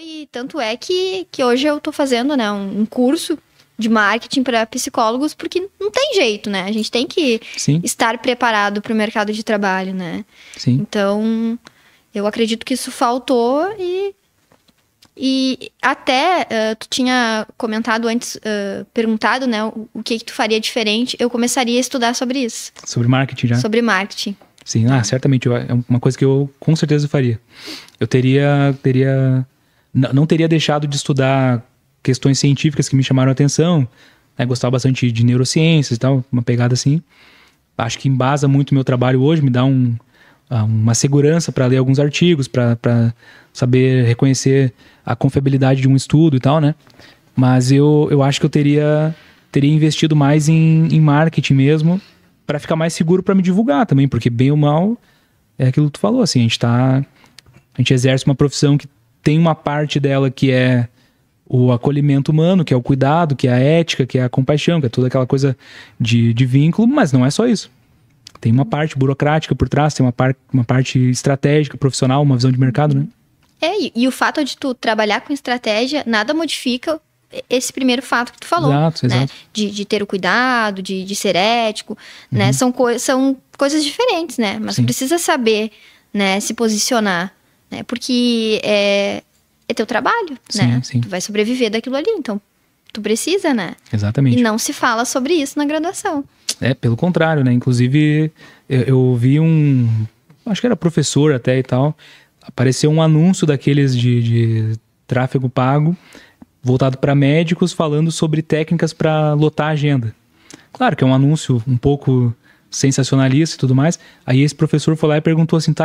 e tanto é que, que hoje eu tô fazendo, né, um, um curso de marketing para psicólogos, porque não tem jeito, né? A gente tem que Sim. estar preparado para o mercado de trabalho, né? Sim. Então, eu acredito que isso faltou e. E até uh, tu tinha comentado antes, uh, perguntado, né, o, o, que que tu faria diferente. Eu começaria a estudar sobre isso. Sobre marketing já? Sobre marketing. Sim, ah, certamente. é uma coisa que eu com certeza faria. Eu teria, teria não teria deixado de estudar questões científicas que me chamaram a atenção. Né? Gostava bastante de neurociências e tal, uma pegada assim. Acho que embasa muito meu trabalho hoje, me dá um, ah, uma segurança para ler alguns artigos, para saber reconhecer a confiabilidade de um estudo e tal, né? Mas eu, eu acho que eu teria, teria investido mais em, em marketing mesmo, para ficar mais seguro para me divulgar também, porque bem ou mal é aquilo que tu falou, assim, a gente tá. A gente exerce uma profissão que tem uma parte dela que é o acolhimento humano, que é o cuidado, que é a ética, que é a compaixão, que é toda aquela coisa de, de vínculo, mas não é só isso. Tem uma parte burocrática por trás, tem uma, par uma parte estratégica, profissional, uma visão de mercado, né? É, e, e o fato de tu trabalhar com estratégia, nada modifica esse primeiro fato que tu falou. Exato, né? exato. De, de, ter o cuidado, de, de ser ético, né? uhum. né? São, co são coisas diferentes, né? Mas Sim. precisa saber, né? Se posicionar né? Porque é, é teu trabalho, né? sim, né? Sim. Tu vai sobreviver daquilo ali, então tu precisa, né? Exatamente. E não se fala sobre isso na graduação. É, pelo contrário, né? Inclusive, eu, eu vi um. Acho que era professor até e tal. Apareceu um anúncio daqueles de, de tráfego pago, voltado para médicos, falando sobre técnicas para lotar a agenda. Claro que é um anúncio um pouco sensacionalista e tudo mais. Aí esse professor foi lá e perguntou assim: tá,